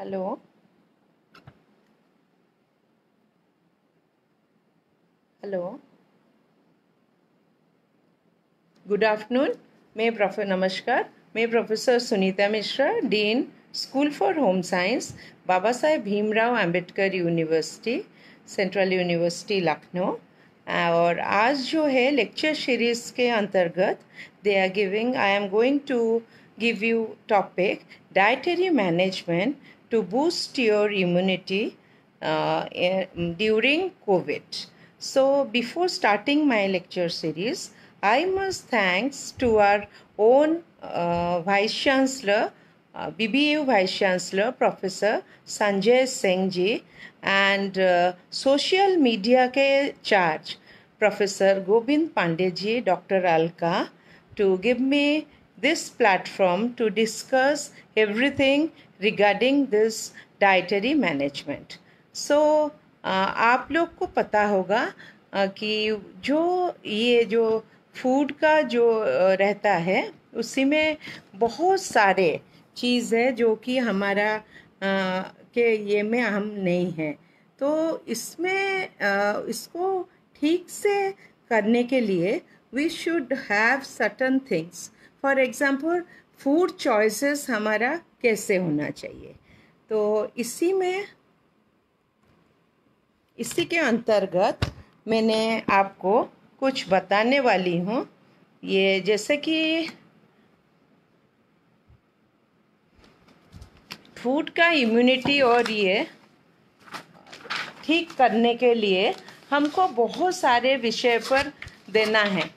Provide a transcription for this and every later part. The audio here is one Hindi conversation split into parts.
हेलो हेलो गुड आफ्टरनून मैं प्रोफे नमस्कार मैं professor Sunita Mishra dean school for home science Baba Saheb Bhimrao Ambedkar university central university Lucknow और आज जो है लेक्चर सीरीज़ के अंतर्गत they are giving I am going to give you topic dietary management to boost your immunity uh, eh, during COVID. So, before starting my lecture series, I must thanks to our own uh, Vice Chancellor, uh, BBU Vice Chancellor Professor Sanjay Sengji and uh, social media ke charge Professor Gobind Pandey ji, Dr. Alka to give me this platform to discuss everything regarding this dietary management. So uh, आप लोग को पता होगा uh, कि जो ये जो फूड का जो uh, रहता है उसी में बहुत सारे चीज़ है जो कि हमारा आ, uh, के ये में हम नहीं हैं तो इसमें uh, इसको ठीक से करने के लिए we should have certain things for example food choices हमारा कैसे होना चाहिए तो इसी में इसी के अंतर्गत मैंने आपको कुछ बताने वाली हूँ ये जैसे कि फूड का इम्यूनिटी और ये ठीक करने के लिए हमको बहुत सारे विषय पर देना है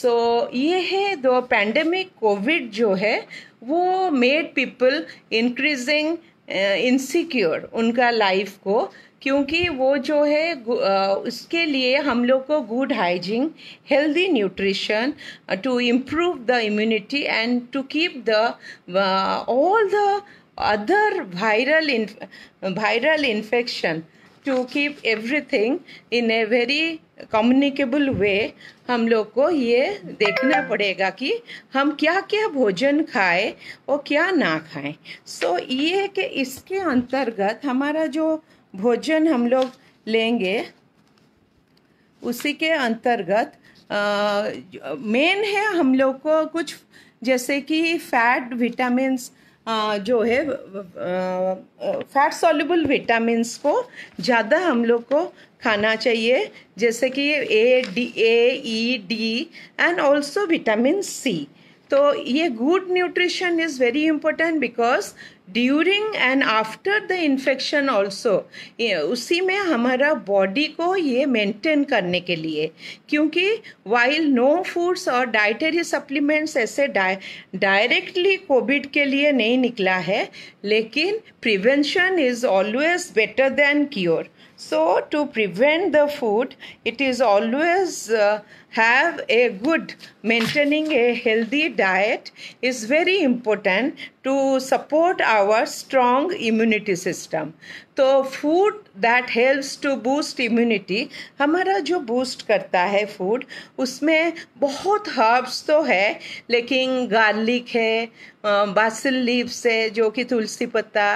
सो so, ये है दो पैंडमिक कोविड जो है वो मेड पीपल इंक्रीजिंग इनसिक्योर उनका लाइफ को क्योंकि वो जो है uh, उसके लिए हम लोग को good hygiene healthy nutrition to improve the immunity and to keep the all the other viral viral infection to keep everything in a very communicable way हम लोग को ये देखना पड़ेगा कि हम क्या क्या भोजन खाएं और क्या ना खाएं सो so, ये कि इसके अंतर्गत हमारा जो भोजन हम लोग लेंगे उसी के अंतर्गत मेन है हम लोग को कुछ जैसे कि फैट विटामिन्स जो है फैट सॉल्युबल विटामिन्स को ज़्यादा हम लोग को खाना चाहिए जैसे कि A D A E D and also vitamin C तो ये good nutrition is very important because during and after the infection also उसी में हमारा बॉडी को ये मेंटेन करने के लिए क्योंकि वाइल नो फूड्स और डाइटरी सप्लीमेंट्स ऐसे डायरेक्टली कोविड के लिए नहीं निकला है लेकिन prevention is always better than cure so to prevent the food it is always have a good maintaining a healthy diet is very important to support our strong immunity system तो food that helps to boost immunity हमारा जो बूस्ट करता है फूड उसमें बहुत हर्ब्स तो है लेकिन गार्लिक है बासिल लीव्स है जो कि तुलसी पत्ता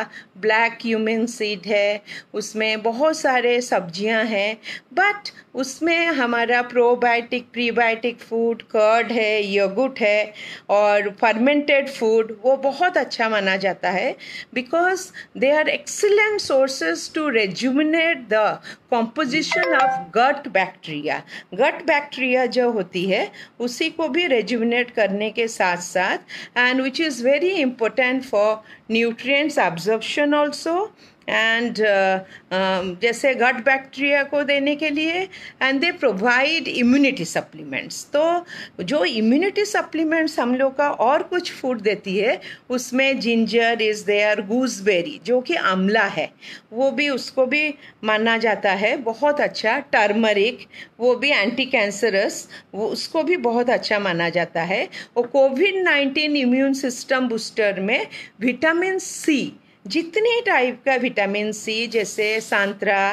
ब्लैक क्यूमिन सीड है उसमें बहुत सारे सब्जियां हैं बट उसमें हमारा प्रोबायोटिक प्रीबायोटिक फूड कर्ड है यगुट है और फर्मेंटेड फूड वो बहुत अच्छा माना जाता है because they are excellent sources to rejuvenate the composition of gut bacteria gut bacteria जो होती है उसी को भी रेजुमिनेट करने के साथ साथ and which is very important for nutrients absorption also and uh, um, जैसे गट बैक्टीरिया को देने के लिए and they provide immunity supplements तो जो इम्यूनिटी सप्लीमेंट्स हम लोग का और कुछ फूड देती है उसमें जिंजर इज़ देयर गूसबेरी जो कि आमला है वो भी उसको भी माना जाता है बहुत अच्छा टर्मरिक वो भी एंटी कैंसरस वो उसको भी बहुत अच्छा माना जाता है और Covid nineteen immune system booster में विटामिन सी जितने टाइप का विटामिन सी जैसे सांतरा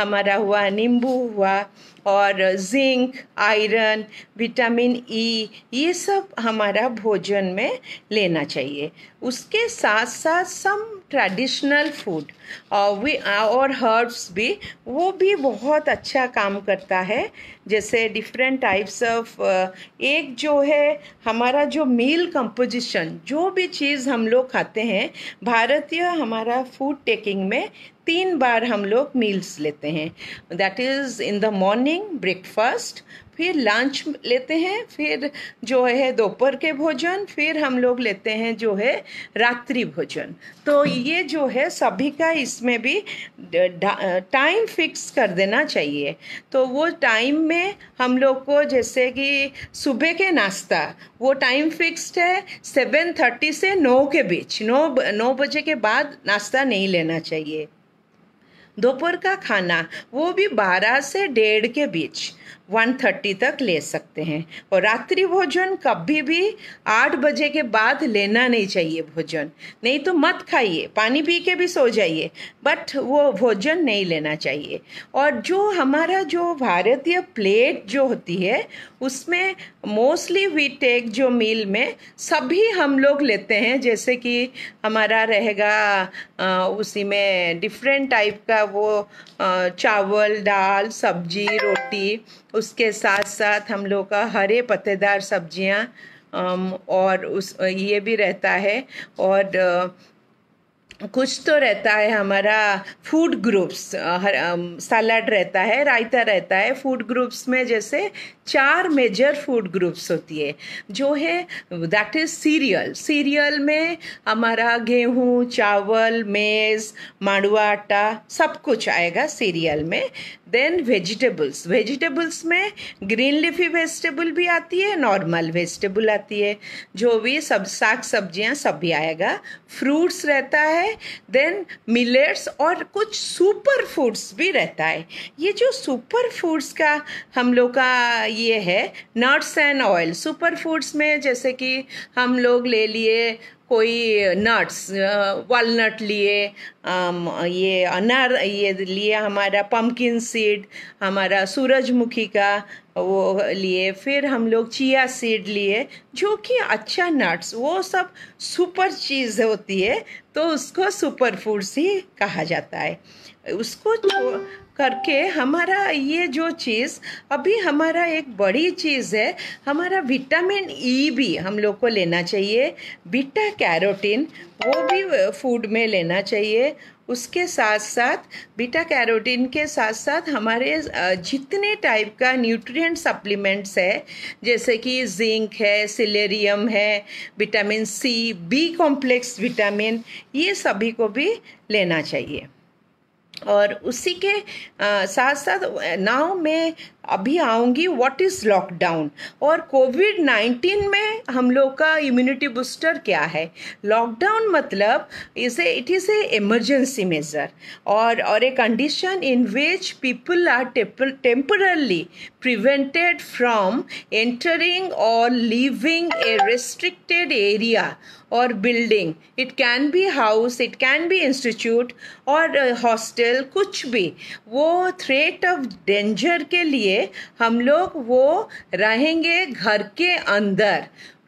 हमारा हुआ नींबू हुआ और zinc iron vitamin E e, ये सब हमारा भोजन में लेना चाहिए उसके साथ साथ सम ट्रेडिशनल फूड वी और हर्ब्स भी वो भी बहुत अच्छा काम करता है जैसे डिफरेंट टाइप्स ऑफ एक जो है हमारा जो मील कंपोजिशन जो भी चीज़ हम लोग खाते हैं भारतीय हमारा फूड टेकिंग में तीन बार हम लोग मील्स लेते हैं that is in the morning breakfast फिर लंच लेते हैं फिर जो है दोपहर के भोजन फिर हम लोग लेते हैं जो है रात्रि भोजन तो ये जो है सभी का इसमें भी टाइम फिक्स कर देना चाहिए तो वो टाइम में हम लोग को जैसे कि सुबह के नाश्ता वो टाइम फिक्स्ड है सेवन थर्टी से नौ के बीच नौ नौ बजे के बाद नाश्ता नहीं लेना चाहिए दोपहर का खाना वो भी बारह से डेढ़ के बीच वन थर्टी तक ले सकते हैं और रात्रि भोजन कभी भी आठ बजे के बाद लेना नहीं चाहिए भोजन नहीं तो मत खाइए पानी पी के भी सो जाइए बट वो भोजन नहीं लेना चाहिए और जो हमारा जो भारतीय प्लेट जो होती है उसमें मोस्टली वी टेक जो मील में सभी हम लोग लेते हैं जैसे कि हमारा रहेगा उसी में डिफरेंट टाइप का वो चावल दाल सब्जी रोटी उसके साथ साथ हम लोग का हरे पत्तेदार सब्जियाँ और उस ये भी रहता है और कुछ तो रहता है हमारा फूड ग्रुप्स सलाड रहता है रायता रहता है फूड ग्रुप्स में जैसे चार मेजर फूड ग्रुप्स होती है जो है दैट इज़ सीरियल सीरियल में हमारा गेहूँ चावल मेज़ मांडवा आटा सब कुछ आएगा सीरियल में देन वेजिटेबल्स वेजिटेबल्स में ग्रीन लिफी वेजिटेबल भी आती है नॉर्मल वेजिटेबल आती है जो भी सब साग सब्जियां सब भी आएगा फ्रूट्स रहता है है देन मिलेट्स और कुछ सुपर फूड्स भी रहता है ये जो सुपर फूड्स का हम लोग का ये है nuts and oil super foods में जैसे कि हम लोग ले लिए कोई नट्स वालनट लिए ये अनार ये लिए हमारा पम्पकिन सीड हमारा सूरजमुखी का वो लिए फिर हम लोग चिया सीड लिए जो कि अच्छा नट्स वो सब सुपर चीज़ होती है तो उसको सुपर फूड्स ही कहा जाता है उसको करके हमारा ये जो चीज़ अभी हमारा एक बड़ी चीज़ है हमारा विटामिन ई e भी हम लोग को लेना चाहिए बीटा कैरोटीन वो भी फूड में लेना चाहिए उसके साथ साथ बीटा कैरोटीन के साथ साथ हमारे जितने टाइप का न्यूट्रिएंट सप्लीमेंट्स है जैसे कि जिंक है सिलेरियम है vitamin C B complex vitamin ये सभी को भी लेना चाहिए और उसी के आ, साथ साथ नाव में अभी आऊँगी व्हाट इज लॉकडाउन और कोविड नाइन्टीन में हम लोग का इम्यूनिटी बूस्टर क्या है लॉकडाउन मतलब इसे it is a emergency measure or or a condition in which people are temporarily prevented from entering or living a restricted area or building it can be house it can be institute or hostel कुछ भी वो थ्रेट ऑफ डेंजर के लिए हम लोग वो रहेंगे घर के अंदर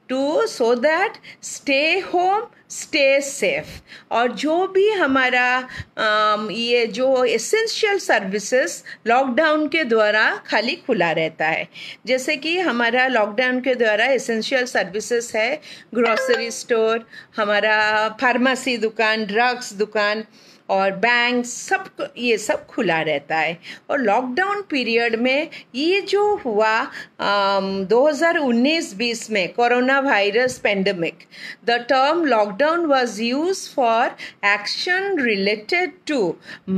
to so that stay home stay safe और जो भी हमारा आ, ये जो एसेंशियल सर्विसेज लॉकडाउन के द्वारा खाली खुला रहता है जैसे कि हमारा लॉकडाउन के द्वारा एसेंशियल सर्विसेज है ग्रॉसरी स्टोर हमारा फार्मेसी दुकान ड्रग्स दुकान और बैंक सब ये सब खुला रहता है और लॉकडाउन पीरियड में ये जो हुआ दो हज़ार उन्नीस बीस में corona virus pandemic the term lockdown was use for action related to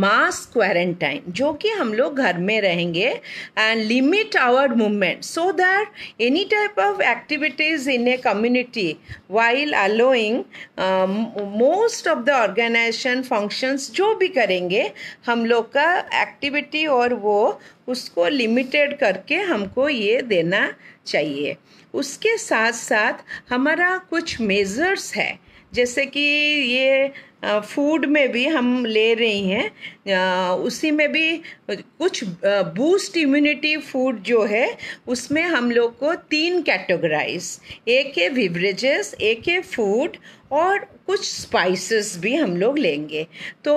mass quarantine जो कि हम लोग घर में रहेंगे and limit our movement so that any type of activities in a community while allowing most of the organisation function actions जो भी करेंगे हम लोग का एक्टिविटी और वो उसको लिमिटेड करके हमको ये देना चाहिए उसके साथ साथ हमारा कुछ मेज़र्स है जैसे कि ये फूड में भी हम ले रही हैं उसी में भी कुछ बूस्ट इम्यूनिटी फूड जो है उसमें हम लोग को तीन कैटेगराइज एक है विवरेजेस एक है फूड और कुछ स्पाइसेस भी हम लोग लेंगे तो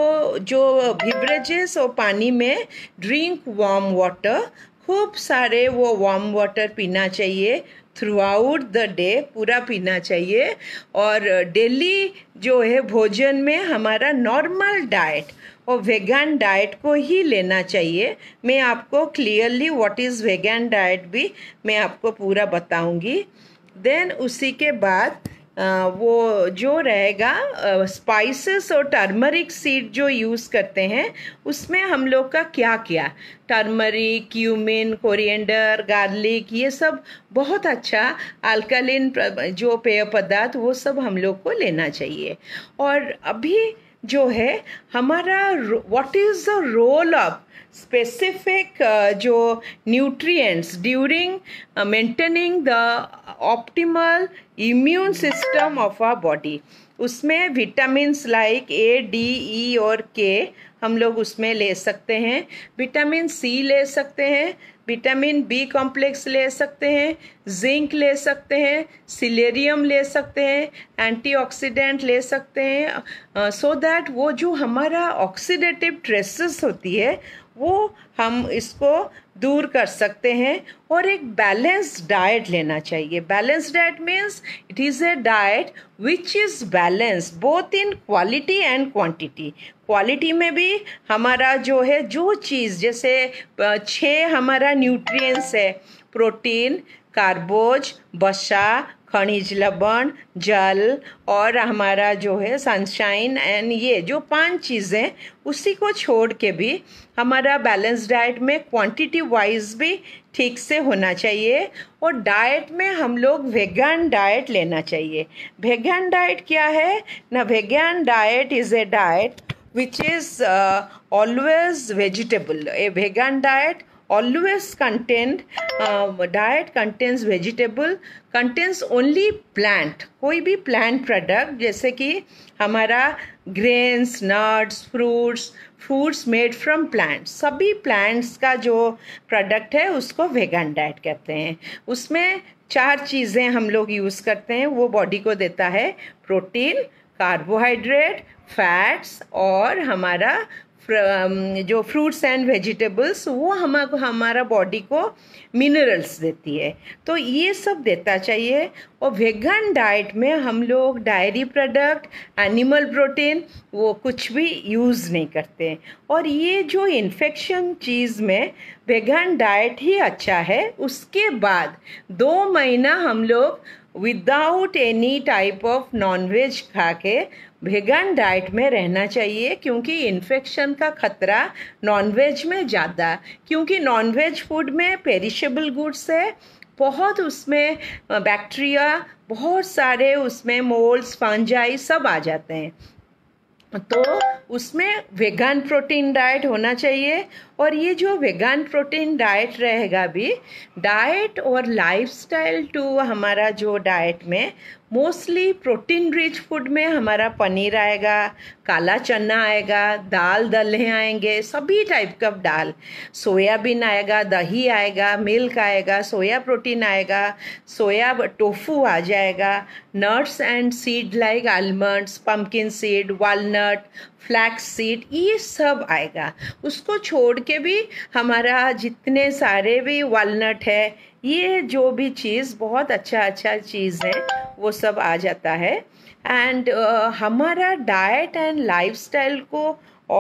जो बिवरेजेस और पानी में ड्रिंक वार्म वाटर खूब सारे वो वार्म वाटर पीना चाहिए थ्रू आउट द डे पूरा पीना चाहिए और डेली जो है भोजन में हमारा नॉर्मल डाइट और वेगन डाइट को ही लेना चाहिए मैं आपको clearly what is vegan diet भी मैं आपको पूरा बताऊंगी देन उसी के बाद वो जो रहेगा स्पाइसेस और टर्मरिक सीड जो यूज़ करते हैं उसमें हम लोग का क्या क्या टर्मरिक क्यूमिन कोरिएंडर गार्लिक ये सब बहुत अच्छा अल्कलिन जो पेय पदार्थ वो सब हम लोग को लेना चाहिए और अभी जो है हमारा what is the role of specific जो nutrients during maintaining the optimal immune system of ah body उसमें vitamins like A D E और के हम लोग उसमें ले सकते हैं विटामिन सी ले सकते हैं विटामिन बी कॉम्प्लेक्स ले सकते हैं जिंक ले सकते हैं सिलेरियम ले सकते हैं एंटीऑक्सीडेंट ले सकते हैं सो uh, दैट so वो जो हमारा ऑक्सीडेटिव ट्रेसेस होती है वो हम इसको दूर कर सकते हैं और एक बैलेंस डाइट लेना चाहिए balance diet means it is a diet which is balance both in quality and quantity quality में भी हमारा जो है जो चीज़ जैसे छः हमारा न्यूट्रिएंट्स है प्रोटीन कार्बोज बसा खनिज लवण जल और हमारा जो है सनशाइन एंड ये जो पांच चीज़ें उसी को छोड़ के भी हमारा बैलेंस डाइट में क्वांटिटी वाइज भी ठीक से होना चाहिए और डाइट में हम लोग वेगन डाइट लेना चाहिए वेगन डाइट क्या है ना vegan diet is a diet which is always vegetable a vegan diet always contain uh, um, diet contains vegetable contains only plant कोई भी plant product जैसे कि हमारा grains nuts fruits foods made from plants सभी प्लांट्स का जो प्रोडक्ट है उसको वेगन डाइट कहते हैं उसमें चार चीज़ें हम लोग यूज़ करते हैं वो बॉडी को देता है प्रोटीन कार्बोहाइड्रेट फैट्स और हमारा जो फ्रूट्स एंड वेजिटेबल्स वो हम हमारा बॉडी को मिनरल्स देती है तो ये सब देता चाहिए और वेगन डाइट में हम लोग डायरी प्रोडक्ट एनिमल प्रोटीन वो कुछ भी यूज़ नहीं करते और ये जो इन्फेक्शन चीज़ में वेगन डाइट ही अच्छा है उसके बाद दो महीना हम लोग without any type of non veg खा के वेगन डाइट में रहना चाहिए क्योंकि इन्फेक्शन का खतरा नॉनवेज में ज़्यादा क्योंकि नॉनवेज फूड में पेरिशेबल गुड्स है बहुत उसमें बैक्टीरिया बहुत सारे उसमें मोल्स फंजाई सब आ जाते हैं तो उसमें वेगन प्रोटीन डाइट होना चाहिए और ये जो वेगान प्रोटीन डाइट रहेगा भी डाइट और लाइफस्टाइल टू हमारा जो डाइट में मोस्टली प्रोटीन रिच फूड में हमारा पनीर आएगा काला चना आएगा दाल दलें आएंगे सभी टाइप का दाल सोयाबीन आएगा दही आएगा मिल्क आएगा सोया प्रोटीन आएगा सोया टोफू आ जाएगा nuts and seed like almonds pumpkin seed walnut flax seed ये सब आएगा उसको छोड़ के भी हमारा जितने सारे भी वालनट है ये जो भी चीज़ बहुत अच्छा अच्छा चीज़ है वो सब आ जाता है एंड uh, हमारा डाइट एंड लाइफस्टाइल को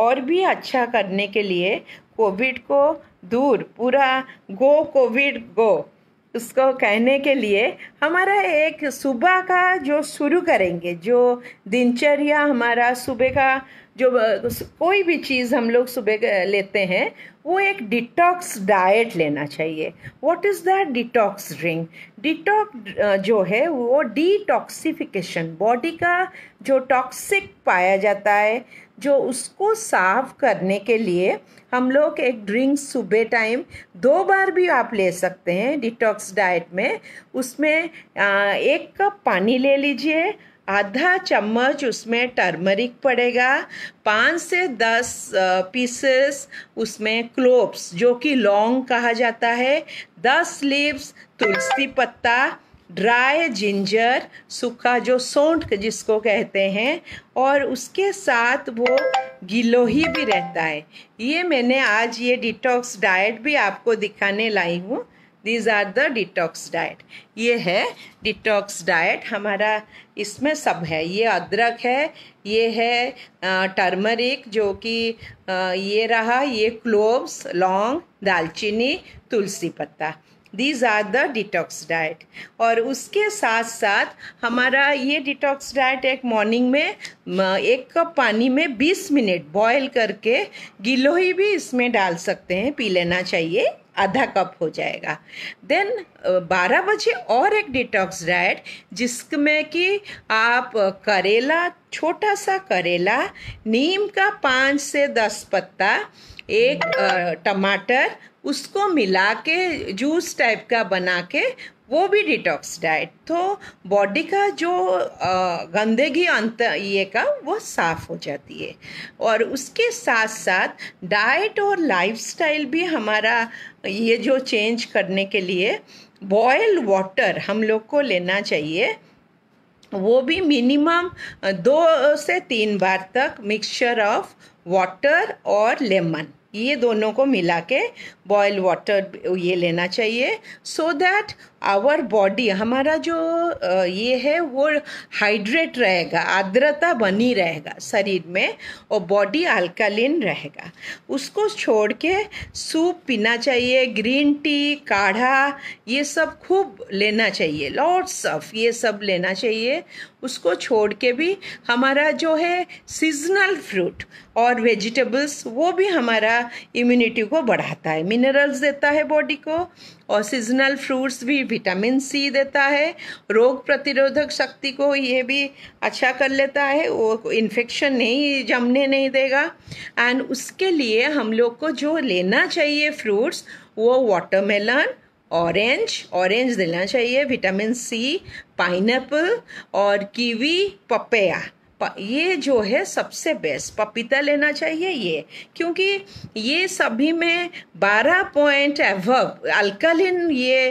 और भी अच्छा करने के लिए कोविड को दूर पूरा गो कोविड गो उसको कहने के लिए हमारा एक सुबह का जो शुरू करेंगे जो दिनचर्या हमारा सुबह का जो कोई भी चीज़ हम लोग सुबह लेते हैं वो एक डिटॉक्स डाइट लेना चाहिए what is that detox drink detox जो है वो डिटॉक्सिफिकेशन बॉडी का जो टॉक्सिक पाया जाता है जो उसको साफ करने के लिए हम लोग एक ड्रिंक सुबह टाइम दो बार भी आप ले सकते हैं डिटॉक्स डाइट में उसमें एक कप पानी ले लीजिए आधा चम्मच उसमें टर्मरिक पड़ेगा पाँच से दस पीसेस उसमें क्लोब्स जो कि लौंग कहा जाता है दस लीव्स तुलसी पत्ता ड्राई जिंजर सूखा जो सौंठ जिसको कहते हैं और उसके साथ वो गिलोही भी रहता है ये मैंने आज ये डिटॉक्स डाइट भी आपको दिखाने लाई हूँ these are the detox diet ये है डिटॉक्स डाइट हमारा इसमें सब है ये अदरक है ये है टर्मरिक जो कि ये रहा ये क्लोव्स लौंग दालचीनी तुलसी पत्ता these are the detox diet और उसके साथ साथ हमारा ये डिटॉक्स डाइट एक मॉर्निंग में एक कप पानी में 20 मिनट बॉयल करके गिलोही भी इसमें डाल सकते हैं पी लेना चाहिए आधा कप हो जाएगा देन 12 बजे और एक डिटॉक्स डाइट जिसमें कि आप करेला छोटा सा करेला नीम का पाँच से दस पत्ता एक टमाटर उसको मिला के जूस टाइप का बना के वो भी डिटॉक्स डाइट तो बॉडी का जो गंदगी अंत ये का वो साफ़ हो जाती है और उसके साथ साथ डाइट और लाइफस्टाइल भी हमारा ये जो चेंज करने के लिए बॉयल वाटर हम लोग को लेना चाहिए वो भी मिनिमम दो से तीन बार तक मिक्सचर ऑफ वाटर और लेमन ये दोनों को मिला के बॉयल वाटर uh, ये लेना चाहिए सो दैट आवर बॉडी हमारा जो uh, ये है वो हाइड्रेट रहेगा आर्द्रता बनी रहेगा शरीर में और बॉडी अल्कालीन रहेगा उसको छोड़ के सूप पीना चाहिए ग्रीन टी काढ़ा ये सब खूब लेना चाहिए लॉट्स ऑफ ये सब लेना चाहिए उसको छोड़ के भी हमारा जो है सीजनल फ्रूट और वेजिटेबल्स वो भी हमारा इम्यूनिटी को बढ़ाता है मिनरल्स देता है बॉडी को और सीजनल फ्रूट्स भी विटामिन सी देता है रोग प्रतिरोधक शक्ति को ये भी अच्छा कर लेता है वो इन्फेक्शन नहीं जमने नहीं देगा एंड उसके लिए हम लोग को जो लेना चाहिए फ्रूट्स वो वाटरमेलन ऑरेंज ऑरेंज देना चाहिए विटामिन सी पाइनएप्पल और कीवी पपेया ये जो है सबसे बेस्ट पपीता लेना चाहिए ये क्योंकि ये सभी में 12 पॉइंट एव अल्कालिन ये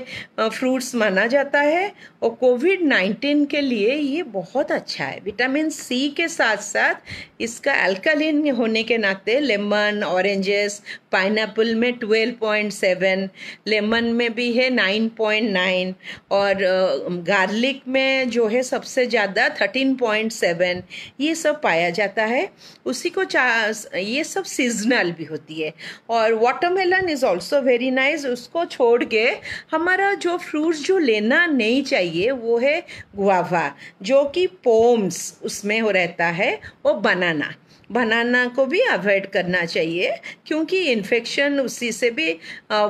फ्रूट्स माना जाता है और कोविड 19 के लिए ये बहुत अच्छा है विटामिन सी के साथ साथ इसका अल्कलिन होने के नाते लेमन ऑरेंजेस पाइनएप्पल में 12.7 लेमन में भी है 9.9 और गार्लिक में जो है सबसे ज़्यादा 13.7 ये सब पाया जाता है उसी को ये सब सीजनल भी होती है और watermelon is also very nice उसको छोड़ के हमारा जो फ्रूट्स जो लेना नहीं चाहिए वो है गुआवा जो कि पोम्स उसमें हो रहता है वो बनाना बनाना को भी अवॉइड करना चाहिए क्योंकि इन्फेक्शन उसी से भी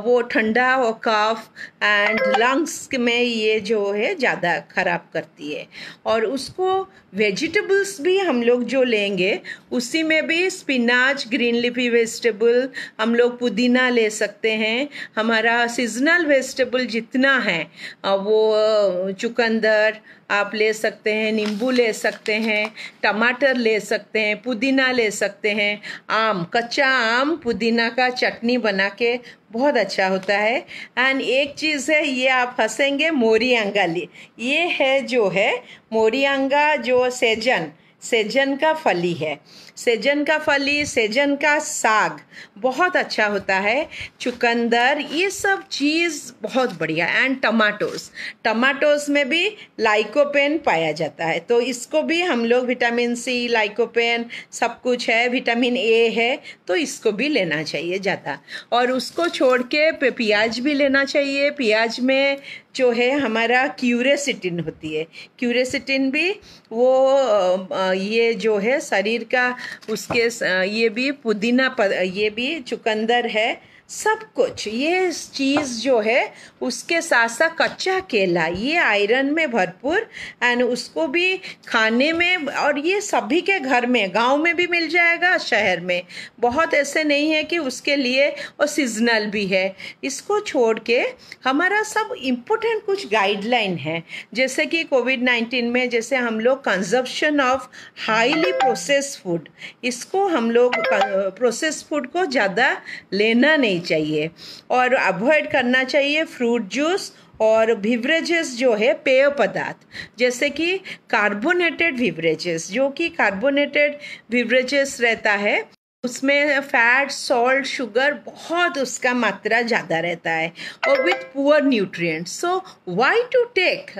वो ठंडा और काफ एंड लंग्स में ये जो है ज़्यादा ख़राब करती है और उसको वेजिटेबल्स भी हम लोग जो लेंगे उसी में भी स्पिनाच ग्रीन लिपी वेजिटेबल हम लोग पुदीना ले सकते हैं हमारा सीजनल वेजिटेबल जितना है वो चुकंदर आप ले सकते हैं नींबू ले सकते हैं टमाटर ले सकते हैं पुदीना ले सकते हैं आम कच्चा आम पुदीना का चटनी बना के बहुत अच्छा होता है एंड एक चीज़ है ये आप हंसेंगे मोरी अंगाली ये है जो है मोरी अंगा जो सेजन सेजन का फली है सेजन का फली सेजन का साग बहुत अच्छा होता है चुकंदर ये सब चीज़ बहुत बढ़िया एंड टमाटोस टमाटोस में भी लाइकोपेन पाया जाता है तो इसको भी हम लोग विटामिन सी लाइकोपेन सब कुछ है विटामिन ए है तो इसको भी लेना चाहिए ज़्यादा और उसको छोड़ के प्याज भी लेना चाहिए प्याज में जो है हमारा क्यूरेसिटिन होती है क्यूरेसिटिन भी वो ये जो है शरीर का उसके ये भी पुदीना ये भी चुकंदर है सब कुछ ये चीज़ जो है उसके साथ साथ कच्चा केला ये आयरन में भरपूर एंड उसको भी खाने में और ये सभी के घर में गांव में भी मिल जाएगा शहर में बहुत ऐसे नहीं है कि उसके लिए और सीजनल भी है इसको छोड़ के हमारा सब इम्पोर्टेंट कुछ गाइडलाइन है जैसे कि कोविड नाइन्टीन में जैसे हम लोग consumption of highly process food इसको हम लोग प्रोसेस फूड को ज़्यादा लेना नहीं चाहिए और अवॉइड करना चाहिए फ्रूट जूस और विवरेजेस जो है पेय पदार्थ जैसे कि कार्बोनेटेड विवरेजेस जो कि कार्बोनेटेड विवरेजेस रहता है उसमें फैट सॉल्ट शुगर बहुत उसका मात्रा ज़्यादा रहता है और with poor nutrients so why to take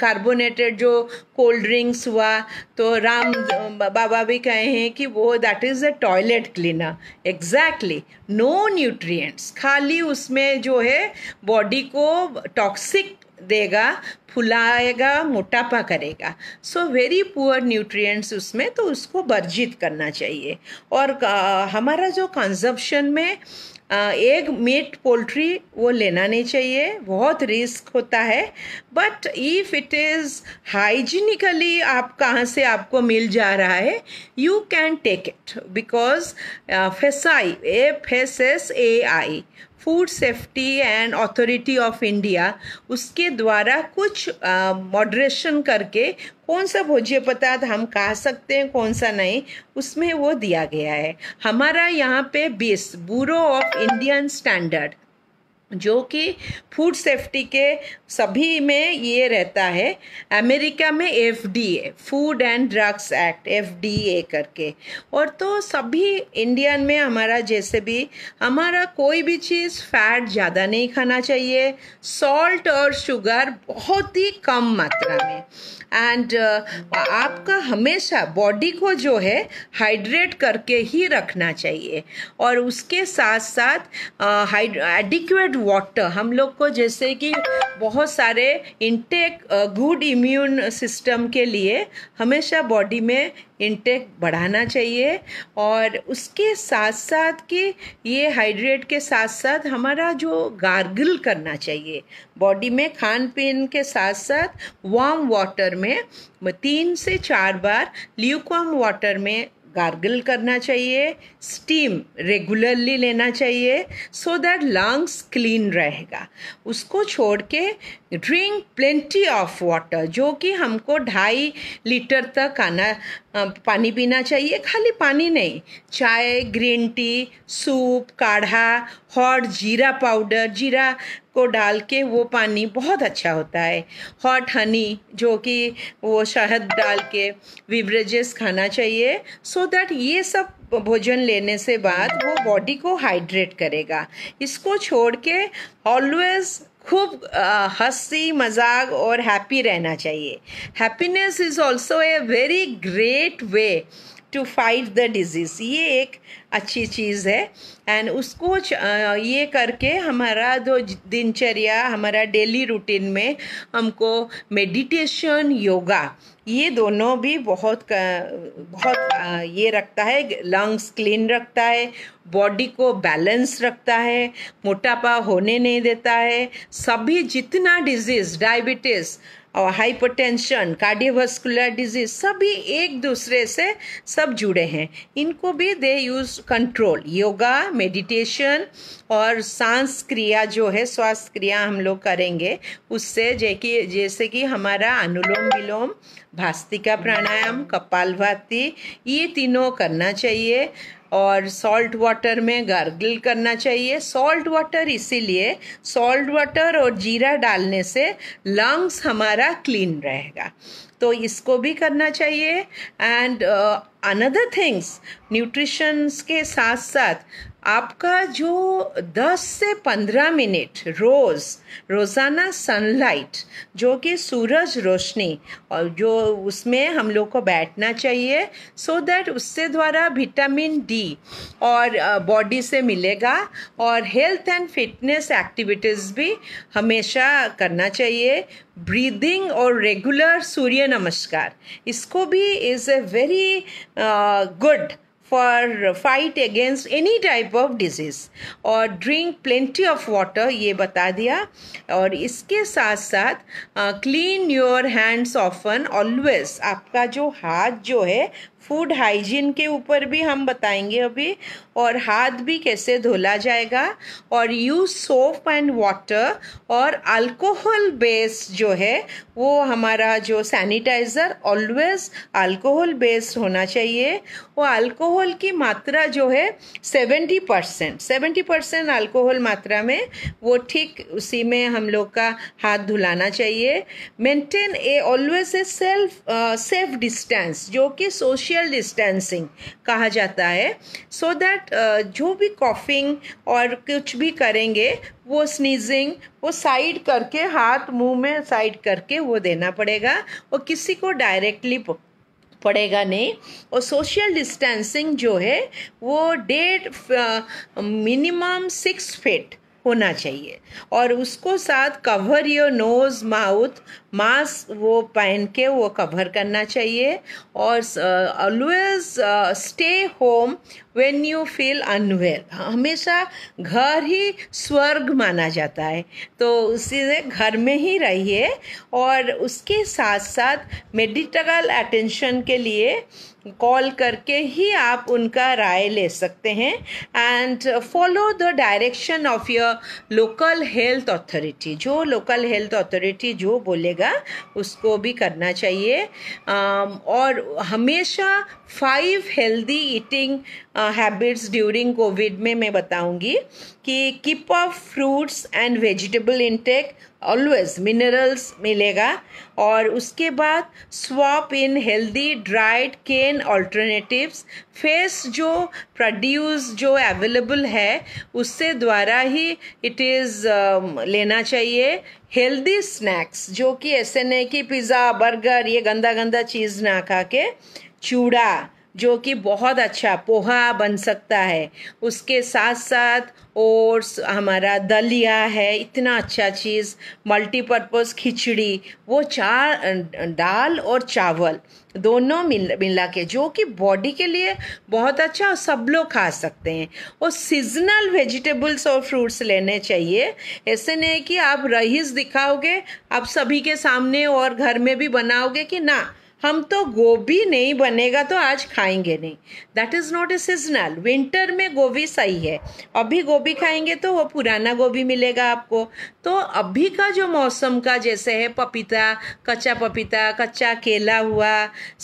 carbonated जो कोल्ड ड्रिंक्स हुआ तो राम बाबा भी कहे हैं कि वो that is a toilet cleaner exactly no nutrients खाली उसमें जो है बॉडी को टॉक्सिक देगा फुलाएगा मोटापा करेगा सो वेरी पुअर न्यूट्रिएंट्स उसमें तो उसको वर्जित करना चाहिए और हमारा जो कंजप्शन में एग मीट पोल्ट्री वो लेना नहीं चाहिए बहुत रिस्क होता है but if it is hygienically आप कहाँ से आपको मिल जा रहा है you can take it because FSSAI F S A I food safety and authority of India उसके द्वारा कुछ मॉडरेशन करके कौन सा भोज्य पदार्थ हम खा सकते हैं कौन सा नहीं उसमें वो दिया गया है हमारा यहाँ पे BIS bureau of Indian standard जो कि फूड सेफ्टी के सभी में ये रहता है अमेरिका में F D A food and drugs act F D A करके और तो सभी इंडियन में हमारा जैसे भी हमारा कोई भी चीज़ फैट ज़्यादा नहीं खाना चाहिए सॉल्ट और शुगर बहुत ही कम मात्रा में एंड uh, आपका हमेशा बॉडी को जो है हाइड्रेट करके ही रखना चाहिए और उसके साथ साथ हाइड uh, वाटर हम लोग को जैसे कि बहुत सारे इंटेक गुड इम्यून सिस्टम के लिए हमेशा बॉडी में इंटेक बढ़ाना चाहिए और उसके साथ साथ कि ये हाइड्रेट के साथ साथ हमारा जो गार्गल करना चाहिए बॉडी में खान पीन के साथ साथ वार्म वाटर में तीन से चार बार ल्यूकॉम वाटर में गार्गल करना चाहिए स्टीम रेगुलरली लेना चाहिए सो दैट लंग्स क्लीन रहेगा उसको छोड़ के ड्रिंक प्लेंटी ऑफ वाटर जो कि हमको ढाई लीटर तक खाना पानी पीना चाहिए खाली पानी नहीं चाय ग्रीन टी सूप काढ़ा हॉट जीरा पाउडर जीरा को डाल के वो पानी बहुत अच्छा होता है हॉट हनी जो कि वो शहद डाल के विवरेजेस खाना चाहिए सो so दैट ये सब भोजन लेने से बाद वो बॉडी को हाइड्रेट करेगा इसको छोड़ के ऑलवेज़ खूब हंसी मजाक और हैप्पी रहना चाहिए happiness is also a very great way to fight the disease ये एक अच्छी चीज़ है एंड उसको ये करके हमारा जो दिनचर्या हमारा डेली रूटीन में हमको मेडिटेशन योगा ये दोनों भी बहुत बहुत ये रखता है लंग्स क्लीन रखता है बॉडी को बैलेंस रखता है मोटापा होने नहीं देता है सभी जितना डिजीज़ डायबिटीज़ और हाइपरटेंशन कार्डियोवास्कुलर डिजीज सभी एक दूसरे से सब जुड़े हैं इनको भी दे यूज कंट्रोल योगा मेडिटेशन और सांस क्रिया जो है श्वास क्रिया हम लोग करेंगे उससे जैकि जैसे कि हमारा अनुलोम विलोम भास्तिका प्राणायाम कपालभाति ये तीनों करना चाहिए और सॉल्ट वाटर में गार्गल करना चाहिए सॉल्ट वाटर इसीलिए सॉल्ट वाटर और जीरा डालने से लंग्स हमारा क्लीन रहेगा तो इसको भी करना चाहिए एंड अनदर थिंग्स न्यूट्रिशंस के साथ साथ आपका जो 10 से 15 मिनट रोज़ रोज़ाना सनलाइट जो कि सूरज रोशनी और जो उसमें हम लोग को बैठना चाहिए सो so दैट उससे द्वारा विटामिन डी और बॉडी से मिलेगा और हेल्थ एंड फिटनेस एक्टिविटीज़ भी हमेशा करना चाहिए ब्रीदिंग और रेगुलर सूर्य नमस्कार इसको भी is a very good for fight against any type of disease और ड्रिंक प्लेंटी ऑफ वाटर ये बता दिया और इसके साथ साथ clean your hands often always आपका जो हाथ जो है फूड हाइजीन के ऊपर भी हम बताएंगे अभी और हाथ भी कैसे धोला जाएगा और यूज सोप एंड वाटर और अल्कोहल बेस जो है वो हमारा जो सैनिटाइज़र ऑलवेज अल्कोहल बेस्ड होना चाहिए वो अल्कोहल की मात्रा जो है seventy percent seventy percent alcohol मात्रा में वो ठीक उसी में हम लोग का हाथ धुलाना चाहिए maintain a always a self safe distance जो कि सोशल सोशल डिस्टेंसिंग कहा जाता है सो so दैट uh, जो भी कॉफिंग और कुछ भी करेंगे वो स्नीजिंग वो साइड करके हाथ मुंह में साइड करके वो देना पड़ेगा और किसी को डायरेक्टली पड़ेगा नहीं और सोशल डिस्टेंसिंग जो है वो डेढ़ मिनिमम सिक्स फिट होना चाहिए और उसको साथ cover your nose mouth mask वो पहन के वो कवर करना चाहिए और always stay home when you feel unwell हमेशा घर ही स्वर्ग माना जाता है तो उसी से घर में ही रहिए और उसके साथ साथ मेडिटल अटेंशन के लिए कॉल करके ही आप उनका राय ले सकते हैं and follow the direction of your local health authority जो लोकल हेल्थ अथॉरिटी जो बोलेगा उसको भी करना चाहिए और हमेशा five healthy eating habits during COVID में मैं बताऊंगी कि keep of fruits and vegetable intake always minerals मिलेगा और उसके बाद swap in healthy dried can alternatives fresh जो प्रोड्यूस जो अवेलेबल है उससे द्वारा ही इट इज़ um, लेना चाहिए हेल्दी स्नैक्स जो कि ऐसे नहीं कि पिज़्ज़ा बर्गर ये गंदा गंदा चीज़ ना खा के चूड़ा जो कि बहुत अच्छा पोहा बन सकता है उसके साथ साथ ओट्स हमारा दलिया है इतना अच्छा चीज़ मल्टीपर्पज़ खिचड़ी वो चार अं, दाल और चावल दोनों मिल मिला के जो कि बॉडी के लिए बहुत अच्छा और सब लोग खा सकते हैं और सीजनल वेजिटेबल्स और फ्रूट्स लेने चाहिए ऐसे नहीं कि आप रईस दिखाओगे आप सभी के सामने और घर में भी बनाओगे कि ना हम तो गोभी नहीं बनेगा तो आज खाएंगे नहीं that is not a seasonal winter में गोभी सही है अभी गोभी खाएंगे तो वो पुराना गोभी मिलेगा आपको तो अभी का जो मौसम का जैसे है पपीता कच्चा पपीता कच्चा केला हुआ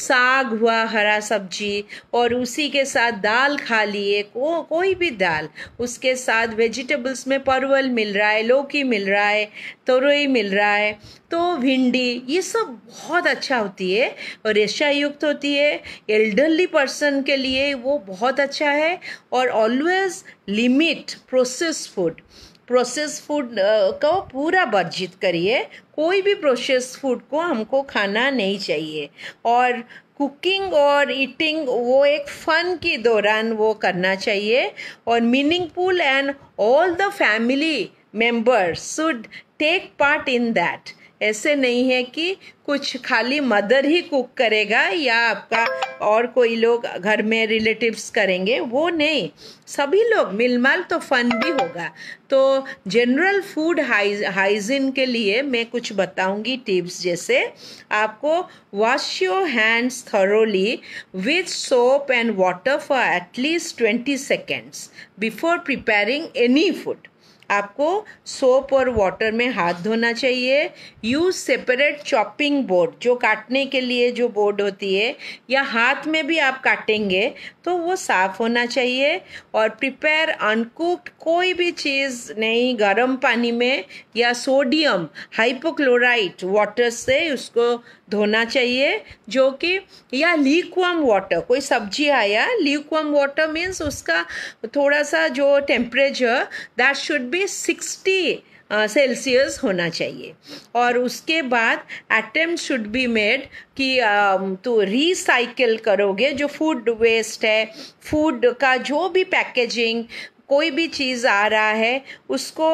साग हुआ हरा सब्जी और उसी के साथ दाल खा लिए को, कोई भी दाल उसके साथ वेजिटेबल्स में परवल मिल रहा है लौकी मिल रहा है तरोई मिल रहा है तो भिंडी ये सब बहुत अच्छा होती है और रेशा युक्त होती है एल्डरली पर्सन के लिए वो बहुत अच्छा है और always limit process food process food को पूरा वर्जित करिए कोई भी प्रोसेस फूड को हमको खाना नहीं चाहिए और कुकिंग और ईटिंग वो एक फ़न के दौरान वो करना चाहिए और meaningful and all the family members should take part in that ऐसे नहीं है कि कुछ खाली मदर ही कुक करेगा या आपका और कोई लोग घर में रिलेटिव्स करेंगे वो नहीं सभी लोग मिलमाल तो फन भी होगा तो जनरल फूड हाइजीन के लिए मैं कुछ बताऊंगी टिप्स जैसे आपको wash your hands thoroughly with soap and water for at least twenty seconds before preparing any food आपको सोप और वाटर में हाथ धोना चाहिए यूज़ सेपरेट चॉपिंग बोर्ड जो काटने के लिए जो बोर्ड होती है या हाथ में भी आप काटेंगे तो वो साफ़ होना चाहिए और प्रिपेयर अनकुक्ड कोई भी चीज़ नहीं गर्म पानी में या सोडियम हाइपोक्लोराइट वाटर से उसको धोना चाहिए जो कि या लीकवम वाटर कोई सब्जी आया लीकवम वाटर मीन्स उसका थोड़ा सा जो टेम्परेचर दैट शुड बी ये सिक्सटी सेल्सियस होना चाहिए और उसके बाद अटेम्प्ट शुड बी मेड कि तो रिसाइकिल करोगे जो फूड वेस्ट है फूड का जो भी पैकेजिंग कोई भी चीज़ आ रहा है उसको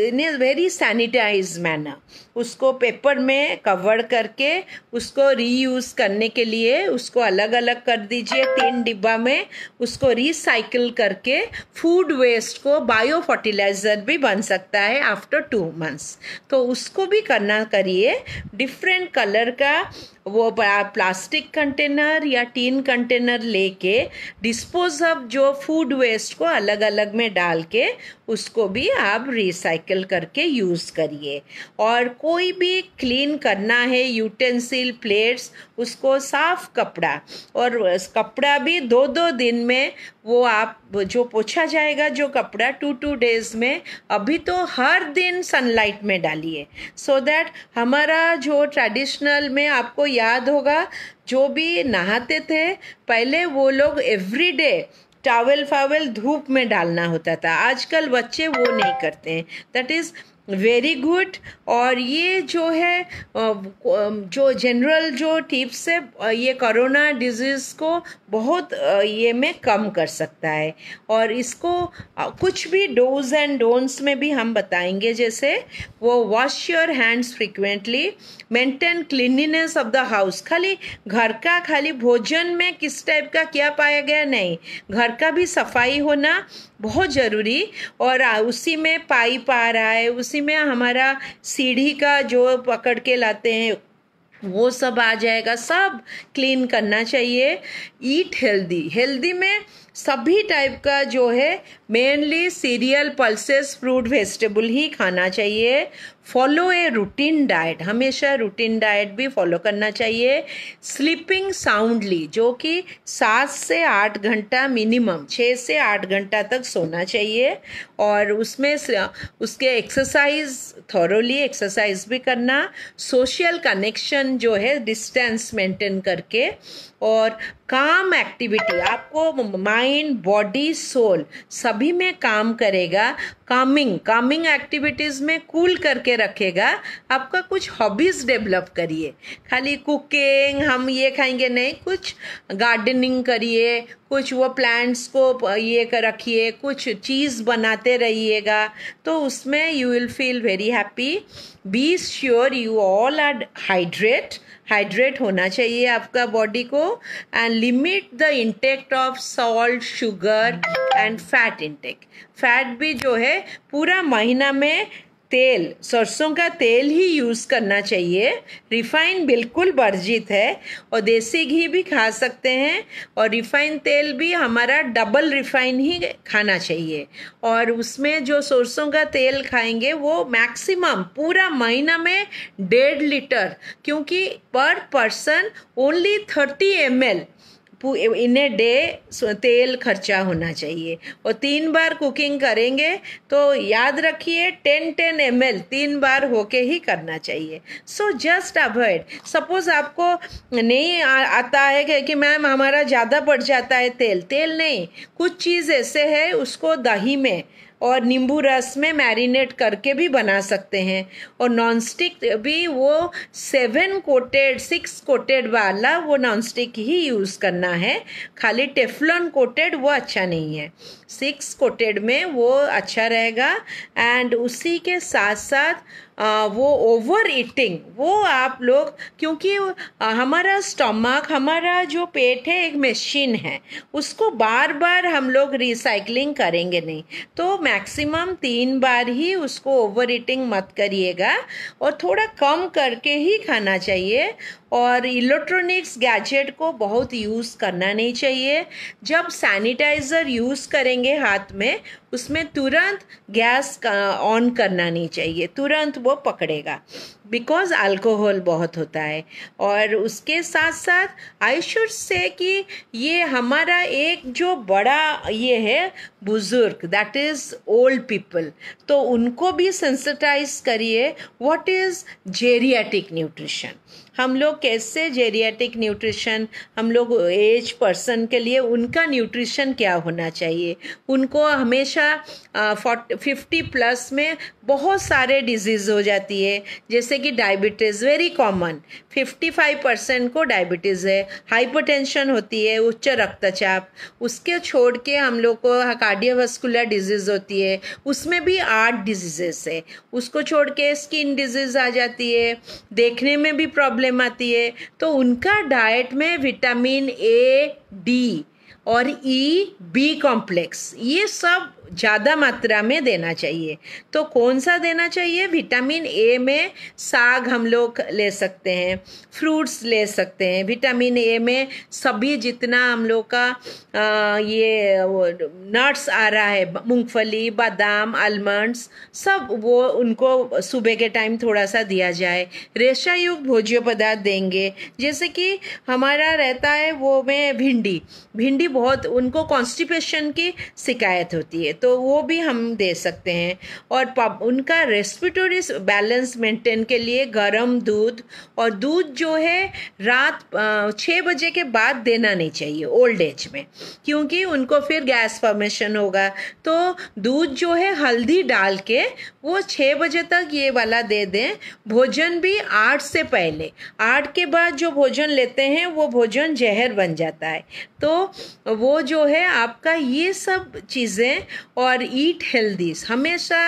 in a very sanitize manner उसको पेपर में कवर करके उसको रीयूज़ करने के लिए उसको अलग अलग कर दीजिए तीन डिब्बा में उसको रिसाइकिल करके फूड वेस्ट को बायो फर्टिलाइज़र भी बन सकता है आफ्टर टू मंथ्स तो उसको भी करना करिए डिफरेंट कलर का वो प्लास्टिक कंटेनर या टीन कंटेनर लेके डिस्पोज ऑफ जो फूड वेस्ट को अलग अलग में डाल के उसको भी आप रिसाइकल करके यूज़ करिए और कोई भी क्लीन करना है यूटेंसिल प्लेट्स उसको साफ कपड़ा और कपड़ा भी दो दो दिन में वो आप जो पूछा जाएगा जो कपड़ा टू टू डेज में अभी तो हर दिन सनलाइट में डालिए सो दैट हमारा जो ट्रेडिशनल में आपको याद होगा जो भी नहाते थे पहले वो लोग एवरी डे टावल फावल धूप में डालना होता था आजकल बच्चे वो नहीं करते हैं दैट इज़ वेरी गुड और ये जो है जो जनरल जो टिप्स है ये कोरोना डिजीज़ को बहुत ये में कम कर सकता है और इसको कुछ भी डोज एंड डोंट्स में भी हम बताएंगे जैसे वो wash your hands frequently maintain cleanliness of the house खाली घर का खाली भोजन में किस टाइप का क्या पाया गया नहीं घर का भी सफाई होना बहुत ज़रूरी और उसी में पाइप आ रहा है उसी उसी में हमारा सीढ़ी का जो पकड़ के लाते हैं वो सब आ जाएगा सब क्लीन करना चाहिए ईट हेल्दी हेल्दी में सभी टाइप का जो है mainly cereal pulses fruit vegetable ही खाना चाहिए फॉलो ए रूटीन डाइट हमेशा रूटीन डाइट भी फॉलो करना चाहिए स्लीपिंग साउंडली जो कि सात से आठ घंटा मिनिमम छः से आठ घंटा तक सोना चाहिए और उसमें उसके एक्सरसाइज थॉरोली एक्सरसाइज भी करना सोशल कनेक्शन जो है डिस्टेंस मेंटेन करके और काम एक्टिविटी आपको माइंड बॉडी सोल सभी में काम करेगा कामिंग कामिंग एक्टिविटीज़ में कूल करके रखेगा आपका कुछ हॉबीज़ डेवलप करिए खाली कुकिंग हम ये खाएंगे नहीं कुछ गार्डनिंग करिए कुछ वो प्लांट्स को ये रखिए कुछ चीज़ बनाते रहिएगा तो उसमें you will feel very happy be sure you all are hydrate hydrate होना चाहिए आपका बॉडी को and limit the intake of salt sugar and fat intake fat भी जो है पूरा महीना में तेल सरसों का तेल ही यूज़ करना चाहिए रिफाइन बिल्कुल वर्जित है और देसी घी भी खा सकते हैं और रिफाइन तेल भी हमारा डबल रिफाइन ही खाना चाहिए और उसमें जो सरसों का तेल खाएंगे वो मैक्सिमम पूरा महीना में डेढ़ लीटर क्योंकि per person only thirty M L in a day तेल खर्चा होना चाहिए और तीन बार कुकिंग करेंगे तो याद रखिए टेन टेन एम एल तीन बार होके ही करना चाहिए सो जस्ट अवॉइड सपोज आपको नहीं आता है कि मैम हमारा ज़्यादा पड़ जाता है तेल तेल नहीं कुछ चीज़ ऐसे है उसको दही में और नींबू रस में मैरिनेट करके भी बना सकते हैं और नॉन स्टिक भी वो सेवन कोटेड सिक्स कोटेड वाला वो नॉन स्टिक ही यूज़ करना है खाली टेफलॉन कोटेड वो अच्छा नहीं है सिक्स कोटेड में वो अच्छा रहेगा एंड उसी के साथ साथ वो ओवर ईटिंग वो आप लोग क्योंकि हमारा स्टमक हमारा जो पेट है एक मशीन है उसको बार बार हम लोग रिसाइकलिंग करेंगे नहीं तो मैक्सिमम तीन बार ही उसको ओवर ईटिंग मत करिएगा और थोड़ा कम करके ही खाना चाहिए और इलेक्ट्रॉनिक्स गैजेट को बहुत यूज़ करना नहीं चाहिए जब सैनिटाइज़र यूज़ करेंगे हाथ में उसमें तुरंत गैस ऑन करना नहीं चाहिए तुरंत वो पकड़ेगा बिकॉज अल्कोहल बहुत होता है और उसके साथ साथ आई शुड से कि ये हमारा एक जो बड़ा ये है बुजुर्ग दैट इज़ ओल्ड पीपल तो उनको भी सेंसिटाइज करिए व्हाट इज़ जेरियाटिक न्यूट्रिशन हम लोग कैसे जेरियाटिक न्यूट्रिशन हम लोग एज पर्सन के लिए उनका न्यूट्रिशन क्या होना चाहिए उनको हमेशा फिफ्टी प्लस में बहुत सारे डिजीज़ हो जाती है जैसे कि डायबिटीज़ वेरी कॉमन 55 परसेंट को डायबिटीज़ है हाइपरटेंशन होती है उच्च रक्तचाप उसके छोड़ के हम लोग को कार्डियोवास्कुलर डिजीज़ होती है उसमें भी आठ डिजीजेस है उसको छोड़ के स्किन डिजीज़ आ जाती है देखने में भी प्रॉब्लम आती है तो उनका डाइट में विटामिन ए डी और ई बी कॉम्प्लेक्स ये सब ज़्यादा मात्रा में देना चाहिए तो कौन सा देना चाहिए विटामिन ए में साग हम लोग ले सकते हैं फ्रूट्स ले सकते हैं विटामिन ए में सभी जितना हम लोग का आ, ये नट्स आ रहा है मूंगफली बादाम आलमंड्स सब वो उनको सुबह के टाइम थोड़ा सा दिया जाए रेशायुक्त भोज्य पदार्थ देंगे जैसे कि हमारा रहता है वो में भिंडी भिंडी बहुत उनको कॉन्स्टिपेशन की शिकायत होती है तो वो भी हम दे सकते हैं और उनका रेस्पिटोरी बैलेंस मेंटेन के लिए गर्म दूध और दूध जो है रात छः बजे के बाद देना नहीं चाहिए ओल्ड एज में क्योंकि उनको फिर गैस फॉर्मेशन होगा तो दूध जो है हल्दी डाल के वो छः बजे तक ये वाला दे दें भोजन भी आठ से पहले आठ के बाद जो भोजन लेते हैं वो भोजन जहर बन जाता है तो वो जो है आपका ये सब चीज़ें और ईट हेल्दी हमेशा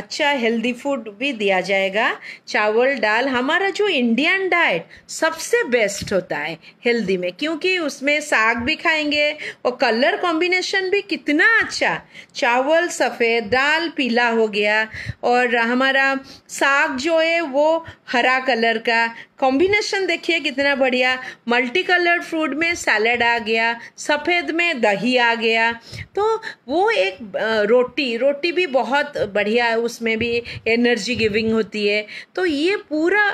अच्छा हेल्दी फूड भी दिया जाएगा चावल दाल हमारा जो इंडियन डाइट सबसे बेस्ट होता है हेल्दी में क्योंकि उसमें साग भी खाएंगे और कलर कॉम्बिनेशन भी कितना अच्छा चावल सफ़ेद दाल पीला हो गया और हमारा साग जो है वो हरा कलर का कॉम्बिनेशन देखिए कितना बढ़िया मल्टी कलर्ड फ्रूट में सैलड आ गया सफ़ेद में दही आ गया तो वो एक रोटी रोटी भी बहुत बढ़िया है उसमें भी एनर्जी गिविंग होती है तो ये पूरा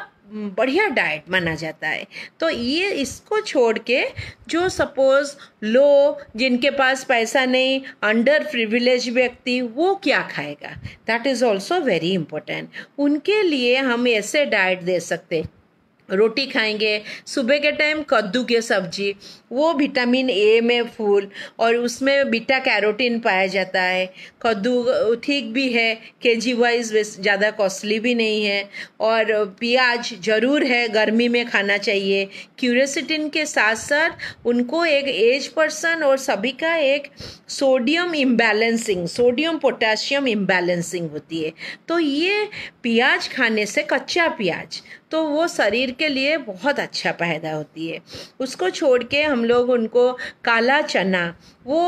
बढ़िया डाइट माना जाता है तो ये इसको छोड़ के जो सपोज़ लो जिनके पास पैसा नहीं अंडर प्रिविलेज व्यक्ति वो क्या खाएगा that is also very important उनके लिए हम ऐसे डाइट दे सकते रोटी खाएंगे सुबह के टाइम कद्दू की सब्जी वो विटामिन ए में फूल और उसमें बीटा कैरोटीन पाया जाता है कद्दू ठीक भी है के जी वाइज ज़्यादा कॉस्टली भी नहीं है और प्याज ज़रूर है गर्मी में खाना चाहिए क्यूरेसिटिन के साथ साथ उनको एक एज पर्सन और सभी का एक sodium imbalancing sodium potassium imbalancing होती है तो ये प्याज खाने से कच्चा प्याज तो वो शरीर के लिए बहुत अच्छा पैदा होती है उसको छोड़ के हम लोग उनको काला चना वो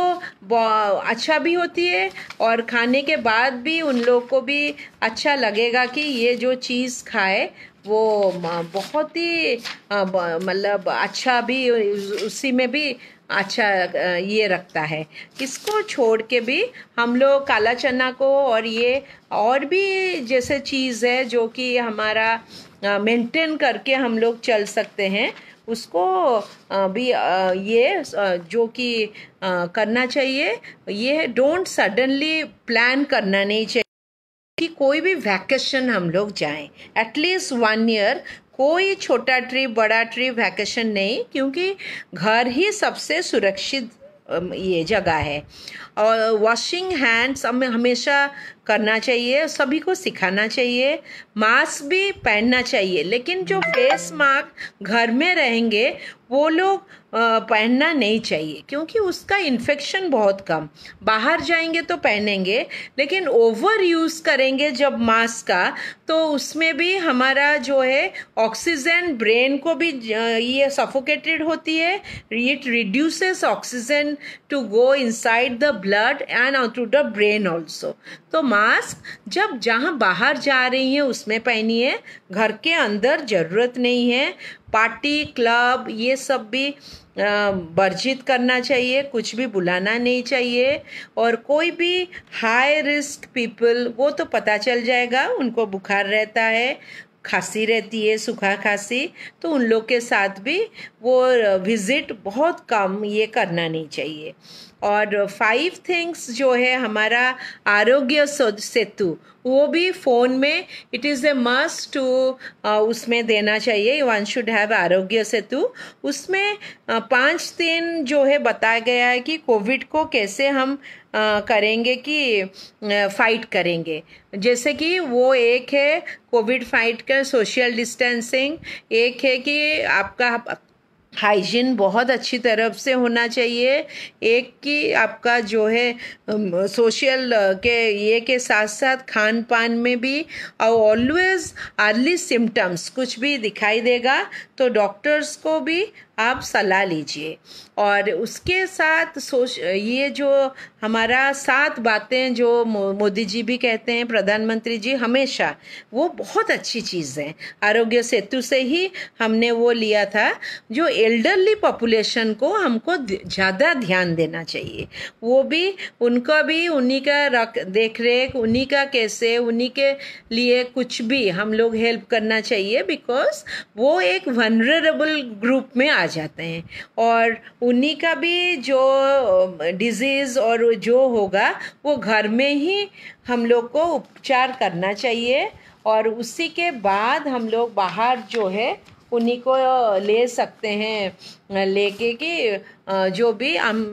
अच्छा भी होती है और खाने के बाद भी उन लोग को भी अच्छा लगेगा कि ये जो चीज़ खाए वो बहुत ही मतलब अच्छा भी उसी में भी अच्छा ये रखता है इसको छोड़ के भी हम लोग काला चना को और ये और भी जैसे चीज़ है जो कि हमारा मेंटेन करके हम लोग चल सकते हैं उसको भी ये जो कि करना चाहिए ये डोंट सडनली प्लान करना नहीं चाहिए कि कोई भी वैकेशन हम लोग जाएं एटलीस्ट वन ईयर कोई छोटा ट्रिप बड़ा ट्रिप वैकेशन नहीं क्योंकि घर ही सबसे सुरक्षित ये जगह है और वॉशिंग हैंड्स हमेशा करना चाहिए सभी को सिखाना चाहिए मास्क भी पहनना चाहिए लेकिन जो फेस मास्क घर में रहेंगे वो लोग पहनना नहीं चाहिए क्योंकि उसका इन्फेक्शन बहुत कम बाहर जाएंगे तो पहनेंगे लेकिन ओवर यूज़ करेंगे जब मास्क का तो उसमें भी हमारा जो है ऑक्सीजन ब्रेन को भी ये सफोकेटेड होती है it reduces oxygen to go inside the blood and to the brain also तो मास्क मास्क जब जहाँ बाहर जा रही हैं उसमें पहनिए घर के अंदर ज़रूरत नहीं है पार्टी क्लब ये सब भी वर्जित करना चाहिए कुछ भी बुलाना नहीं चाहिए और कोई भी हाई रिस्क पीपल वो तो पता चल जाएगा उनको बुखार रहता है खांसी रहती है सूखा खांसी तो उन लोग के साथ भी वो विज़िट बहुत कम ये करना नहीं चाहिए और फाइव थिंग्स जो है हमारा आरोग्य सेतु वो भी फ़ोन में it is a must to उसमें देना चाहिए वन शुड हैव आरोग्य सेतु उसमें पाँच दिन जो है बताया गया है कि कोविड को कैसे हम करेंगे कि फाइट करेंगे जैसे कि वो एक है कोविड फाइट का सोशल डिस्टेंसिंग एक है कि आपका हाइजीन बहुत अच्छी तरफ से होना चाहिए एक कि आपका जो है सोशल के ये के साथ साथ खान पान में भी और ऑलवेज अर्ली सिम्टम्स कुछ भी दिखाई देगा तो डॉक्टर्स को भी आप सलाह लीजिए और उसके साथ सोच ये जो हमारा सात बातें जो मोदी जी भी कहते हैं प्रधानमंत्री जी हमेशा वो बहुत अच्छी चीज़ है आरोग्य सेतु से ही हमने वो लिया था जो एल्डरली पॉपुलेशन को हमको ज़्यादा ध्यान देना चाहिए वो भी उनका भी उन्हीं का रख देख रेख उन्हीं का कैसे उन्हीं के लिए कुछ भी हम लोग हेल्प करना चाहिए बिकॉज वो एक वनरेबल ग्रुप में आ जाते हैं और उन्हीं का भी जो डिजीज़ और जो होगा वो घर में ही हम लोग को उपचार करना चाहिए और उसी के बाद हम लोग बाहर जो है उन्हीं को ले सकते हैं लेके कि जो भी हम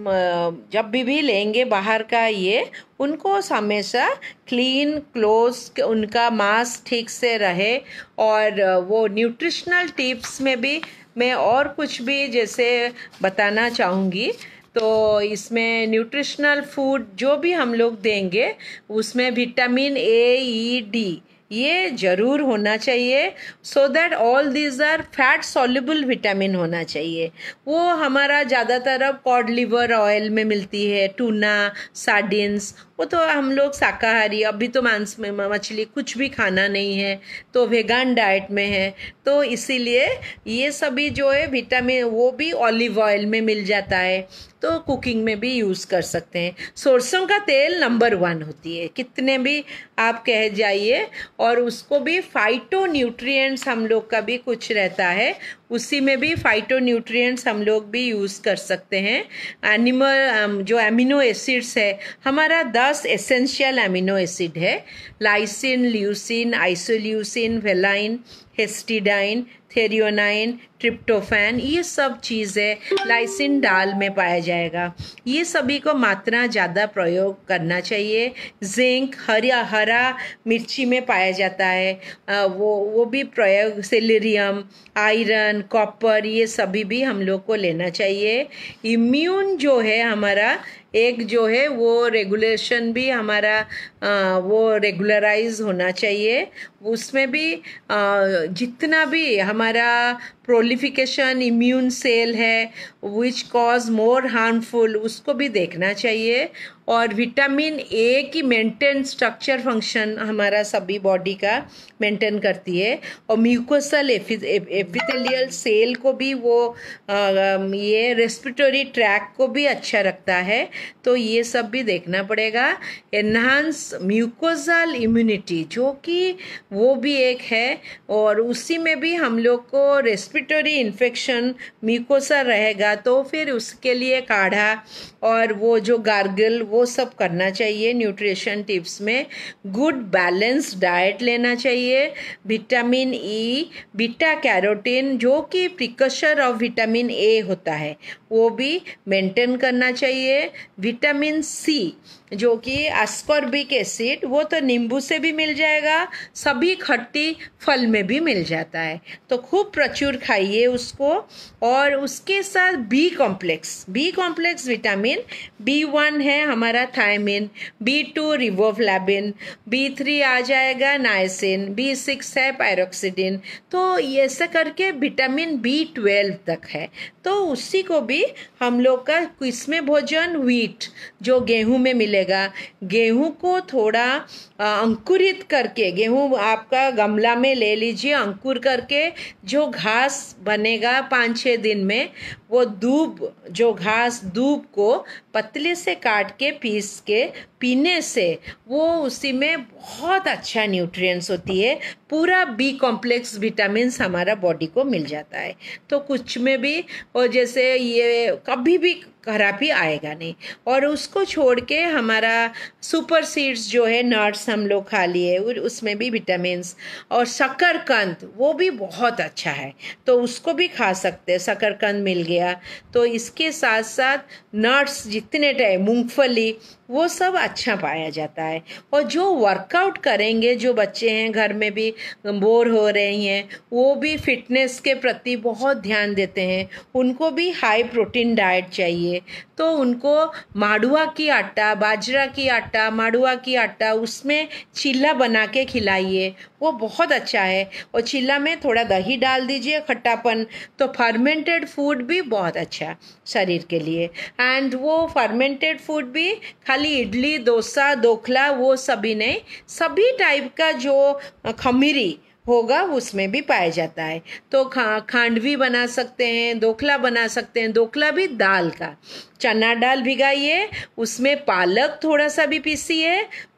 जब भी भी लेंगे बाहर का ये उनको हमेशा क्लीन क्लोज उनका मास्क ठीक से रहे और वो न्यूट्रिशनल टिप्स में भी मैं और कुछ भी जैसे बताना चाहूँगी तो इसमें न्यूट्रिशनल फूड जो भी हम लोग देंगे उसमें विटामिन ए ई डी ये ज़रूर होना चाहिए so that all these are fat soluble vitamin होना चाहिए वो हमारा ज़्यादातर अब कॉड लिवर ऑयल में मिलती है टूना साडिन्स वो तो हम लोग शाकाहारी अभी तो मांस में मछली कुछ भी खाना नहीं है तो वेगान डाइट में है तो इसीलिए ये सभी जो है विटामिन वो भी ऑलिव ऑयल में मिल जाता है तो कुकिंग में भी यूज़ कर सकते हैं सरसों का तेल नंबर वन होती है कितने भी आप कह जाइए और उसको भी फाइटो न्यूट्रियट्स हम लोग का भी कुछ रहता है उसी में भी फाइटो न्यूट्रियट्स हम लोग भी यूज़ कर सकते हैं एनिमल um, जो एमिनो एसिड्स है हमारा दस एसेंशियल एमिनो एसिड है lysine leucine isoleucine valine histidine threonine tryptophan ये सब चीज़ें लाइसिन डाल में पाया जाएगा ये सभी को मात्रा ज़्यादा प्रयोग करना चाहिए जिंक हरिया हरा मिर्ची में पाया जाता है वो वो भी प्रयोग सेलेरियम आयरन कॉपर ये सभी भी हम लोग को लेना चाहिए इम्यून जो है हमारा एक जो है वो रेगुलेशन भी हमारा आ, वो रेगुलराइज होना चाहिए उसमें भी जितना भी हमारा प्रोलिफिकेशन इम्यून सेल है विच कॉज मोर हार्मफुल उसको भी देखना चाहिए और विटामिन ए की मेंटेन स्ट्रक्चर फंक्शन हमारा सभी बॉडी का मेंटेन करती है और म्यूकोसल एपिथेलियल सेल को भी वो ये रेस्पिटोरी ट्रैक को भी अच्छा रखता है तो ये सब भी देखना पड़ेगा एनहांस म्यूकोसल इम्यूनिटी जो कि वो भी एक है और उसी में भी हम लोग को रेस्पिटरी इन्फेक्शन म्यूकोसा रहेगा तो फिर उसके लिए काढ़ा और वो जो गार्गल वो सब करना चाहिए न्यूट्रिशन टिप्स में गुड बैलेंस डाइट लेना चाहिए विटामिन ई बीटा कैरोटीन जो कि प्रिकशर ऑफ विटामिन ए होता है वो भी मेंटेन करना चाहिए विटामिन सी जो कि एस्पर्बिक एसिड वो तो नींबू से भी मिल जाएगा सभी खट्टी फल में भी मिल जाता है तो खूब प्रचुर खाइए उसको और उसके साथ B complex B complex vitamin B one है हमारा thiamine B two riboflavin B three आ जाएगा नाइसिन बी सिक्स है पैरोक्सीडिन तो ऐसा करके विटामिन बी ट्वेल्व तक है तो उसी को भी हम लोग का किसमें भोजन व्हीट जो गेहूं में मिले मिलेगा गेहूं को थोड़ा अंकुरित करके गेहूँ आपका गमला में ले लीजिए अंकुर करके जो घास बनेगा पाँच छः दिन में वो दूब जो घास दूब को पतले से काट के पीस के पीने से वो उसी में बहुत अच्छा न्यूट्रिएंट्स होती है पूरा बी कॉम्प्लेक्स विटामिन हमारा बॉडी को मिल जाता है तो कुछ में भी और जैसे ये कभी भी खराबी आएगा नहीं और उसको छोड़ के हमारा सुपर सीड्स जो है नट्स नट्स हम लोग खा लिए उसमें भी विटामिन और शकरकंद वो भी बहुत अच्छा है तो उसको भी खा सकते हैं शकरकंद मिल गया तो इसके साथ साथ नट्स जितने टाइम मूँगफली वो सब अच्छा पाया जाता है और जो वर्कआउट करेंगे जो बच्चे हैं घर में भी बोर हो रहे हैं वो भी फिटनेस के प्रति बहुत ध्यान देते हैं उनको भी हाई प्रोटीन डाइट चाहिए तो उनको माडुआ की आटा बाजरा की आटा माडुआ की आटा उसमें चीला बना के खिलाइए वो बहुत अच्छा है और चिल्ला में थोड़ा दही डाल दीजिए खट्टापन तो फर्मेंटेड फूड भी बहुत अच्छा है शरीर के लिए एंड वो फर्मेंटेड फूड भी खाली इडली डोसा दोखला वो सभी नहीं सभी टाइप का जो खमीरी होगा उसमें भी पाया जाता है तो खा खांडवी बना सकते हैं दोखला बना सकते हैं दोखला भी दाल का चना दाल भिगाइए उसमें पालक थोड़ा सा भी पीसीए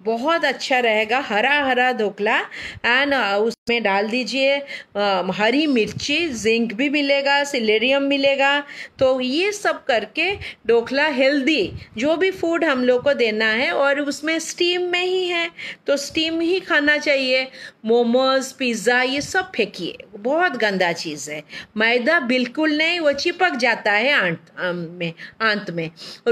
बहुत अच्छा रहेगा हरा हरा ढोकला एंड uh, उसमें डाल दीजिए uh, हरी मिर्ची जिंक भी मिलेगा सिलेरियम मिलेगा तो ये सब करके ढोकला हेल्दी जो भी फूड हम लोग को देना है और उसमें स्टीम में ही है तो स्टीम ही खाना चाहिए मोमोज पिज़्ज़ा ये सब फेंकिए बहुत गंदा चीज़ है मैदा बिल्कुल नहीं वो चिपक जाता है आंत में आंत में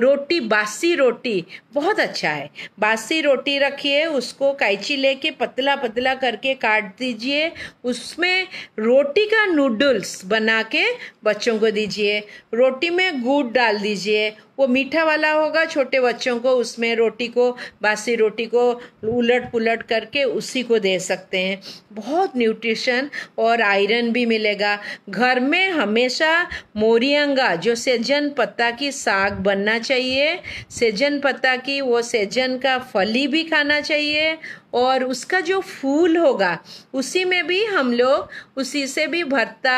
रोटी बासी रोटी बहुत अच्छा है बासी रोटी रखिए उसको कैची लेके पतला पतला करके काट दीजिए उसमें रोटी का नूडल्स बना के बच्चों को दीजिए रोटी में गुड़ डाल दीजिए वो मीठा वाला होगा छोटे बच्चों को उसमें रोटी को बासी रोटी को उलट पुलट करके उसी को दे सकते हैं बहुत न्यूट्रिशन और आयरन भी मिलेगा घर में हमेशा मोरियंगा जो सेजन पत्ता की साग बनना चाहिए सेजन पत्ता की वो सेजन का फली भी खाना चाहिए और उसका जो फूल होगा उसी में भी हम लोग उसी से भी भरता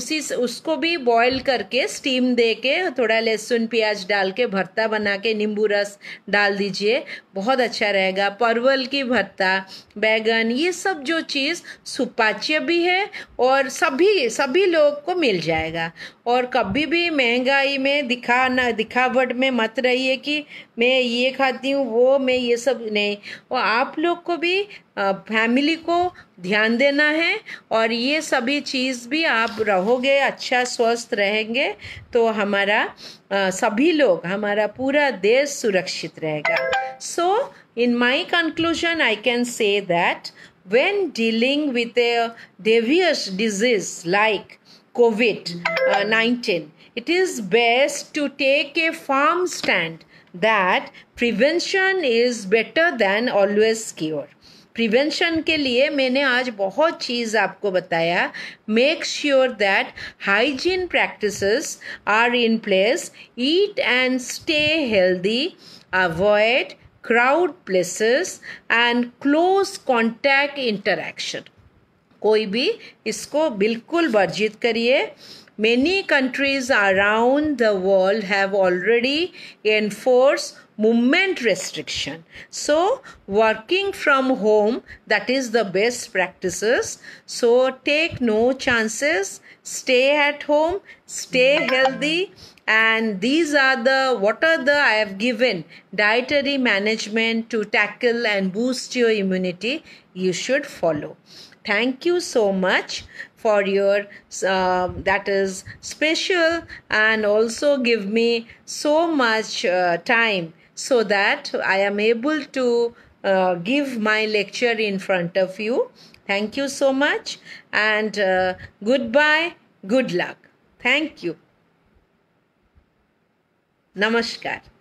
उसी से उसको भी बॉईल करके स्टीम दे के थोड़ा लहसुन प्याज डाल के भरता बना के नींबू रस डाल दीजिए बहुत अच्छा रहेगा परवल की भरता बैगन ये सब जो चीज़ सुपाच्य भी है और सभी सभी लोग को मिल जाएगा और कभी भी महंगाई में दिखा ना दिखावट में मत रहिए कि मैं ये खाती हूँ वो मैं ये सब नहीं और आप लोग को भी फैमिली को ध्यान देना है और ये सभी चीज़ भी आप रहोगे अच्छा स्वस्थ रहेंगे तो हमारा सभी लोग हमारा पूरा देश सुरक्षित रहेगा so in my conclusion I can say that when dealing with a devious disease like covid nineteen it is best to take a firm stand that prevention is better than always cure. Prevention के लिए मैंने आज बहुत चीज़ आपको बताया make sure that hygiene practices are in place eat and stay healthy avoid crowd places and close contact interaction कोई भी इसको बिल्कुल वर्जित करिए Many countries around the world have already enforced movement restriction. So, working from home that is the best practices. So, take no chances, stay at home, stay healthy and these are the what are the I have given dietary management to tackle and boost your immunity you should follow. Thank you so much for your um, that is special and also give me so much uh, time so that I am able to uh, give my lecture in front of you. Thank you so much and uh, goodbye. Good luck. Thank you. Namaskar.